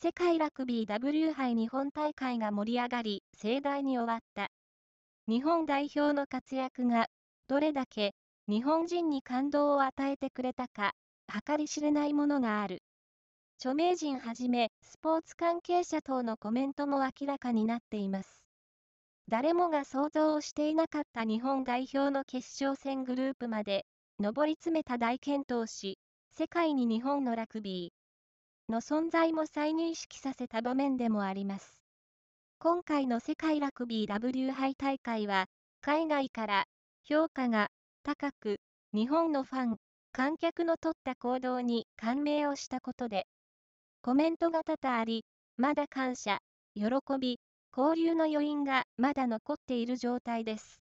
世界ラグビー W 杯日本大会が盛り上がり、盛大に終わった。日本代表の活躍が、どれだけ、日本人に感動を与えてくれたか、計り知れないものがある。著名人はじめ、スポーツ関係者等のコメントも明らかになっています。誰もが想像をしていなかった日本代表の決勝戦グループまで、上り詰めた大健闘し、世界に日本のラグビー、の存在も再認識させた場面でもあります。今回の世界ラグビー W 杯大会は、海外から評価が高く、日本のファン、観客の取った行動に感銘をしたことで、コメントが多々あり、まだ感謝、喜び、交流の余韻がまだ残っている状態です。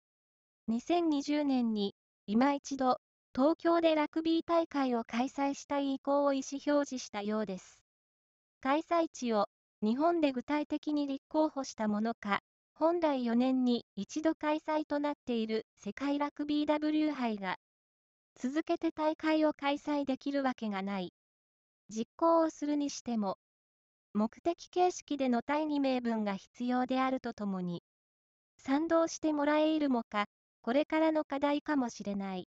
2020年に、今一度、東京でラグビー大会を開催したい意向を意思表示したようです。開催地を日本で具体的に立候補したものか、本来4年に一度開催となっている世界ラグビー W 杯が、続けて大会を開催できるわけがない。実行をするにしても、目的形式での大義名分が必要であるとともに、賛同してもらえるもか、これからの課題かもしれない。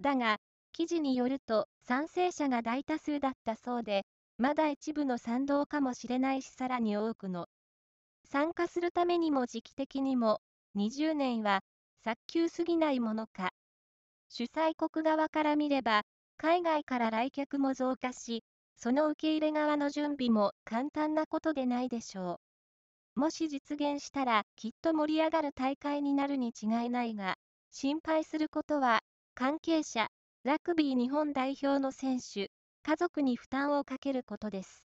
だが、記事によると、賛成者が大多数だったそうで、まだ一部の賛同かもしれないしさらに多くの。参加するためにも時期的にも、20年は、早急すぎないものか。主催国側から見れば、海外から来客も増加し、その受け入れ側の準備も簡単なことでないでしょう。もし実現したら、きっと盛り上がる大会になるに違いないが、心配することは関係者、ラグビー日本代表の選手、家族に負担をかけることです。